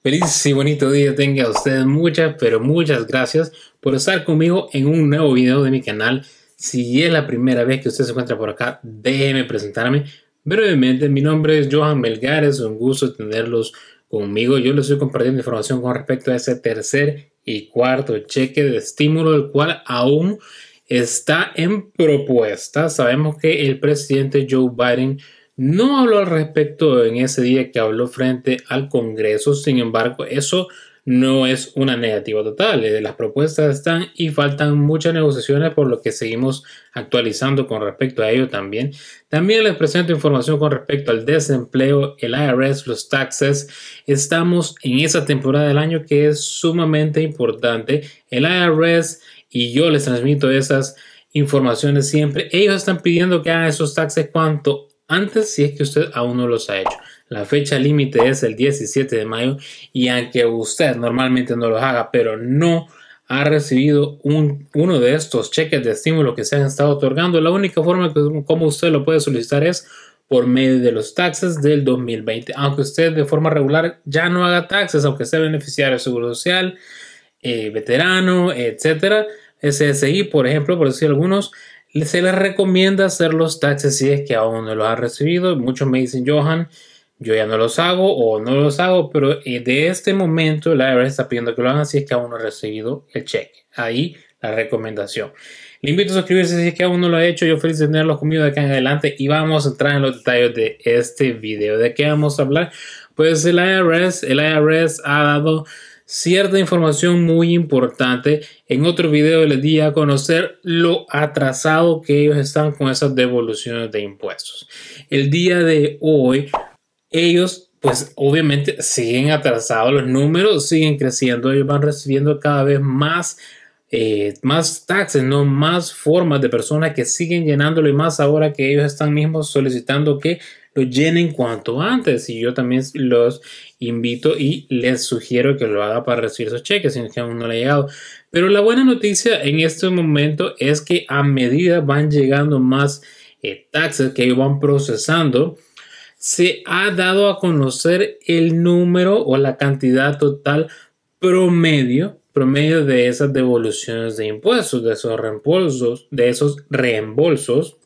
Feliz y bonito día tenga ustedes. Muchas, pero muchas gracias por estar conmigo en un nuevo video de mi canal. Si es la primera vez que usted se encuentra por acá, déjeme presentarme brevemente. Mi nombre es Johan Melgares, un gusto tenerlos conmigo. Yo les estoy compartiendo información con respecto a ese tercer y cuarto cheque de estímulo, el cual aún está en propuesta. Sabemos que el presidente Joe Biden no habló al respecto en ese día que habló frente al Congreso, sin embargo, eso no es una negativa total. Eh, las propuestas están y faltan muchas negociaciones por lo que seguimos actualizando con respecto a ello también. También les presento información con respecto al desempleo, el IRS, los taxes. Estamos en esa temporada del año que es sumamente importante. El IRS y yo les transmito esas informaciones siempre. Ellos están pidiendo que hagan esos taxes cuanto antes si es que usted aún no los ha hecho. La fecha límite es el 17 de mayo y aunque usted normalmente no los haga, pero no ha recibido un, uno de estos cheques de estímulo que se han estado otorgando, la única forma como usted lo puede solicitar es por medio de los taxes del 2020. Aunque usted de forma regular ya no haga taxes, aunque sea beneficiario de Seguro Social, eh, veterano, etcétera, SSI, por ejemplo, por decir algunos, se les recomienda hacer los taxes si es que aún no los ha recibido. Muchos me dicen, Johan, yo ya no los hago o no los hago, pero eh, de este momento la IRS está pidiendo que lo hagan si es que aún no ha recibido el cheque. Ahí la recomendación. Le invito a suscribirse si es que aún no lo ha hecho. Yo feliz de tenerlos conmigo de acá en adelante y vamos a entrar en los detalles de este video. ¿De qué vamos a hablar? Pues el IRS, el IRS ha dado cierta información muy importante. En otro video les di a conocer lo atrasado que ellos están con esas devoluciones de impuestos. El día de hoy, ellos pues obviamente siguen atrasados, los números siguen creciendo, ellos van recibiendo cada vez más, eh, más taxes, ¿no? más formas de personas que siguen llenándolo y más ahora que ellos están mismos solicitando que lo llenen cuanto antes. Y yo también los invito y les sugiero que lo haga para recibir sus cheques si que aún no le ha llegado. Pero la buena noticia en este momento es que a medida van llegando más eh, taxes que ellos van procesando, se ha dado a conocer el número o la cantidad total promedio promedio de esas devoluciones de impuestos, de esos reembolsos, de esos reembolsos,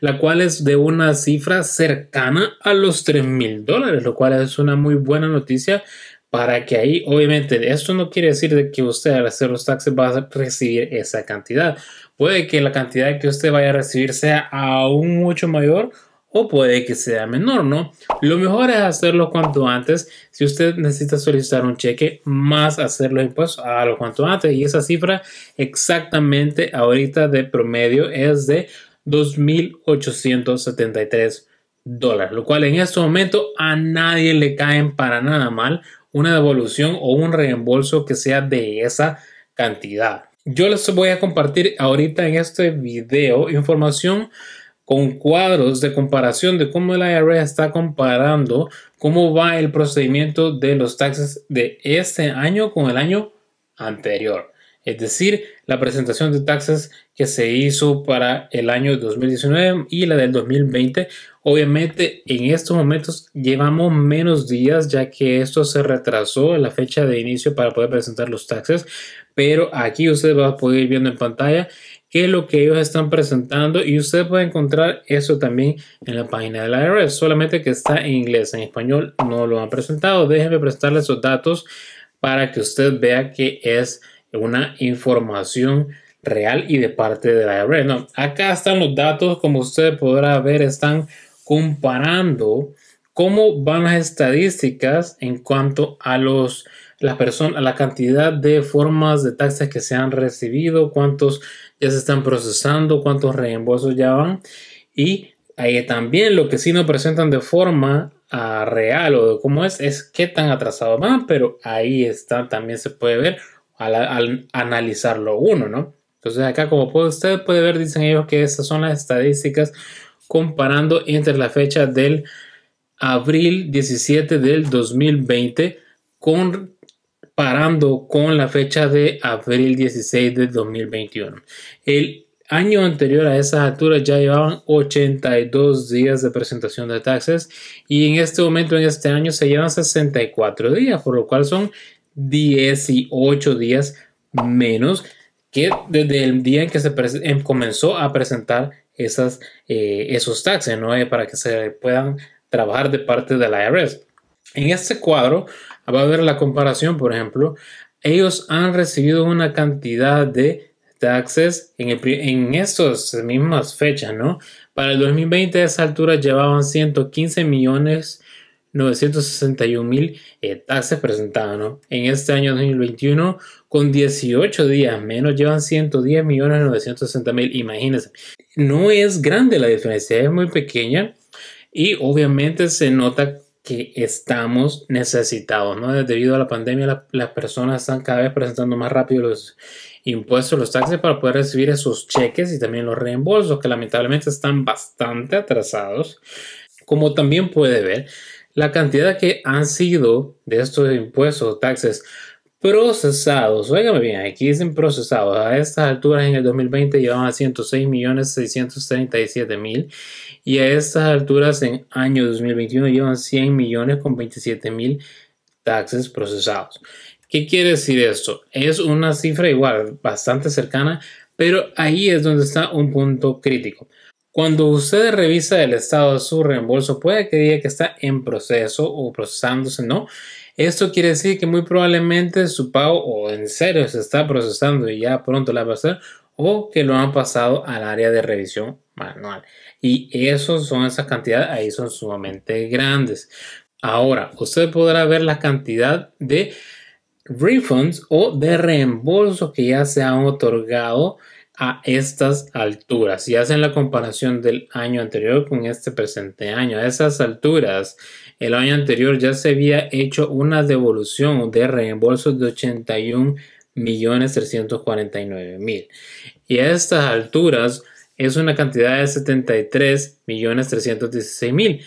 la cual es de una cifra cercana a los 3 mil dólares, lo cual es una muy buena noticia para que ahí, obviamente, esto no quiere decir de que usted al hacer los taxes va a recibir esa cantidad. Puede que la cantidad que usted vaya a recibir sea aún mucho mayor o puede que sea menor, ¿no? Lo mejor es hacerlo cuanto antes. Si usted necesita solicitar un cheque, más hacer los impuestos, lo cuanto antes. Y esa cifra exactamente ahorita de promedio es de 2.873 dólares, lo cual en este momento a nadie le caen para nada mal una devolución o un reembolso que sea de esa cantidad. Yo les voy a compartir ahorita en este video información con cuadros de comparación de cómo el IRS está comparando cómo va el procedimiento de los taxes de este año con el año anterior. Es decir, la presentación de taxes que se hizo para el año 2019 y la del 2020. Obviamente en estos momentos llevamos menos días ya que esto se retrasó en la fecha de inicio para poder presentar los taxes. Pero aquí usted va a poder ir viendo en pantalla qué es lo que ellos están presentando y usted puede encontrar eso también en la página de la IRS, solamente que está en inglés, en español no lo han presentado. Déjenme prestarle esos datos para que usted vea que es una información real y de parte de la IRS. No, acá están los datos, como usted podrá ver, están comparando ¿Cómo van las estadísticas en cuanto a los la persona, la cantidad de formas de taxes que se han recibido, cuántos ya se están procesando, cuántos reembolsos ya van y ahí también lo que sí nos presentan de forma ah, real o de cómo es es qué tan atrasado van, pero ahí está también se puede ver al, al analizarlo uno, ¿no? Entonces acá como puede, usted puede ver, dicen ellos que estas son las estadísticas comparando entre la fecha del abril 17 del 2020, comparando con la fecha de abril 16 del 2021. El año anterior a esa altura ya llevaban 82 días de presentación de taxes y en este momento, en este año, se llevan 64 días, por lo cual son 18 días menos que desde el día en que se comenzó a presentar esas, eh, esos taxes, ¿no? Eh, para que se puedan trabajar de parte de la IRS. En este cuadro va a ver la comparación, por ejemplo, ellos han recibido una cantidad de taxes en, estas mismas fechas, ¿no? Para el 2020 a esa altura llevaban 115 millones 961 mil eh, taxes presentados ¿no? En este año 2021, con 18 días menos, llevan 110 millones 960 mil, imagínense. No es grande la diferencia, es muy pequeña y obviamente se nota que estamos necesitados, ¿no? Debido a la pandemia, las personas están cada vez presentando más rápido los impuestos, los taxes para poder recibir esos cheques y también los reembolsos, que lamentablemente están bastante atrasados. Como también puede ver, la cantidad que han sido de estos impuestos o taxes procesados. Óigame bien, aquí dicen procesados. A estas alturas en el 2020 llevaban a 106 millones 637 mil y a estas alturas en año 2021 llevan 100 millones con 27 mil taxes procesados. ¿Qué quiere decir esto? Es una cifra igual, bastante cercana, pero ahí es donde está un punto crítico. Cuando usted revisa el estado de su reembolso, puede que diga que está en proceso o procesándose, ¿no? Esto quiere decir que muy probablemente su pago o en serio se está procesando y ya pronto la va a hacer o que lo han pasado al área de revisión manual. Y esos son esas cantidades, ahí son sumamente grandes. Ahora, usted podrá ver la cantidad de refunds o de reembolso que ya se han otorgado a estas alturas. Si hacen la comparación del año anterior con este presente año, a esas alturas, el año anterior ya se había hecho una devolución de reembolsos de $81.349.000. Y a estas alturas es una cantidad de $73.316.000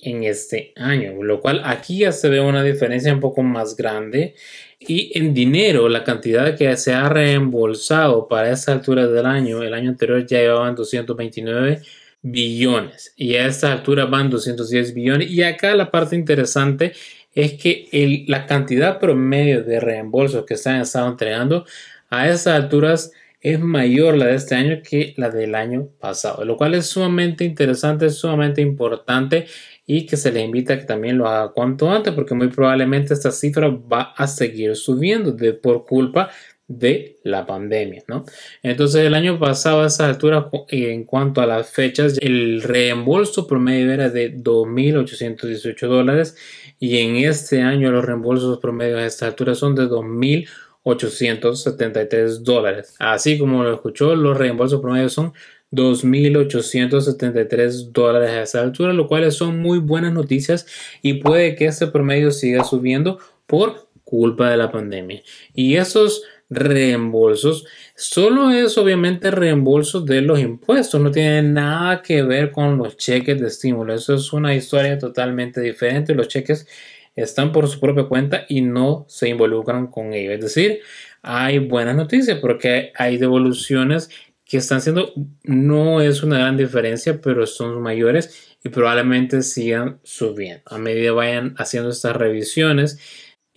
en este año, lo cual aquí ya se ve una diferencia un poco más grande y en dinero la cantidad que se ha reembolsado para esta altura del año, el año anterior ya llevaban 229 billones. Y a esta altura van 210 billones. Y acá la parte interesante es que el, la cantidad promedio de reembolsos que se han estado entregando a estas alturas es mayor la de este año que la del año pasado, lo cual es sumamente interesante, sumamente importante y que se les invita a que también lo haga cuanto antes porque muy probablemente esta cifra va a seguir subiendo de, por culpa de la pandemia, ¿no? Entonces el año pasado a esa altura en cuanto a las fechas el reembolso promedio era de 2.818 dólares y en este año los reembolsos promedios a esta altura son de 2.873 dólares. Así como lo escuchó, los reembolsos promedios son 2.873 dólares a esa altura, lo cual son muy buenas noticias y puede que este promedio siga subiendo por culpa de la pandemia. Y esos reembolsos. Solo es obviamente reembolsos de los impuestos, no tiene nada que ver con los cheques de estímulo. Eso es una historia totalmente diferente. Los cheques están por su propia cuenta y no se involucran con ello. Es decir, hay buenas noticias porque hay devoluciones que están siendo, no es una gran diferencia, pero son mayores y probablemente sigan subiendo. A medida vayan haciendo estas revisiones,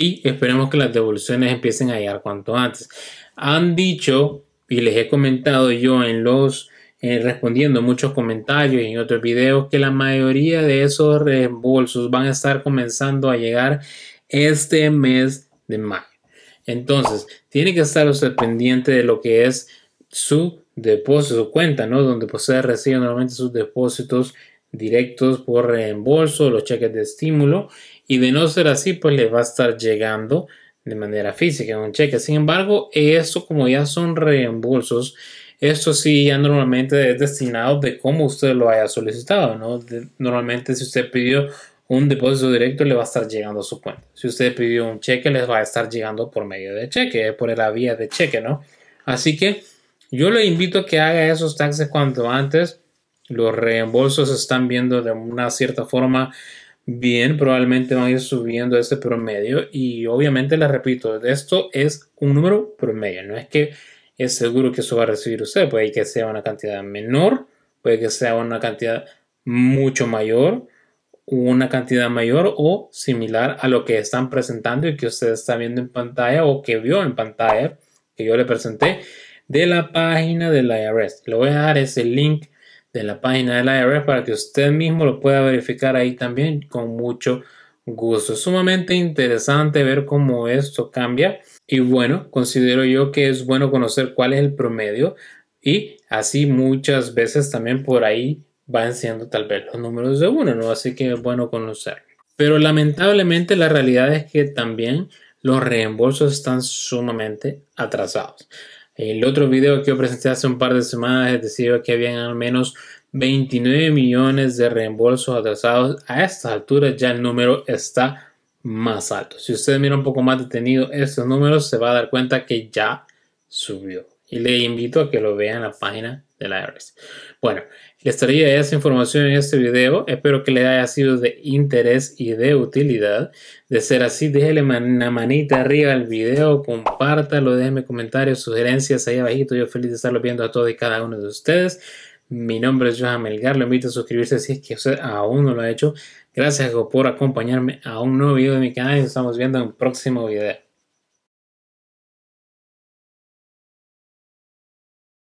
y esperemos que las devoluciones empiecen a llegar cuanto antes. Han dicho y les he comentado yo en los eh, respondiendo muchos comentarios y en otros videos que la mayoría de esos reembolsos van a estar comenzando a llegar este mes de mayo. Entonces, tiene que estar usted pendiente de lo que es su depósito, su cuenta, ¿no? Donde usted recibe normalmente sus depósitos directos por reembolso, los cheques de estímulo y de no ser así pues le va a estar llegando de manera física un cheque. Sin embargo, esto como ya son reembolsos, esto sí ya normalmente es destinado de cómo usted lo haya solicitado, ¿no? normalmente si usted pidió un depósito directo le va a estar llegando a su cuenta. Si usted pidió un cheque, les va a estar llegando por medio de cheque, eh, por la vía de cheque, ¿no? Así que yo le invito a que haga esos taxes cuanto antes los reembolsos están viendo de una cierta forma bien, probablemente van a ir subiendo ese promedio y obviamente les repito, esto es un número promedio, no es que es seguro que eso va a recibir usted, puede que sea una cantidad menor, puede que sea una cantidad mucho mayor, una cantidad mayor o similar a lo que están presentando y que usted está viendo en pantalla o que vio en pantalla que yo le presenté de la página de la IRS. Le voy a dar ese link de la página del IRS e para que usted mismo lo pueda verificar ahí también con mucho gusto. Es sumamente interesante ver cómo esto cambia y bueno, considero yo que es bueno conocer cuál es el promedio y así muchas veces también por ahí van siendo tal vez los números de uno, ¿no? Así que es bueno conocer Pero lamentablemente la realidad es que también los reembolsos están sumamente atrasados. El otro video que yo presenté hace un par de semanas decía que habían al menos 29 millones de reembolsos atrasados. A estas alturas ya el número está más alto. Si ustedes mira un poco más detenido estos números, se va a dar cuenta que ya subió. Y le invito a que lo vean en la página de la IRS. Bueno, les traía esa información en este video, espero que les haya sido de interés y de utilidad. De ser así, déjenle una manita arriba al video, compártalo, déjenme comentarios, sugerencias ahí abajito. Yo feliz de estarlo viendo a todos y cada uno de ustedes. Mi nombre es Johan Melgar, lo invito a suscribirse si es que usted aún no lo ha hecho. Gracias por acompañarme a un nuevo video de mi canal y nos estamos viendo en un próximo video.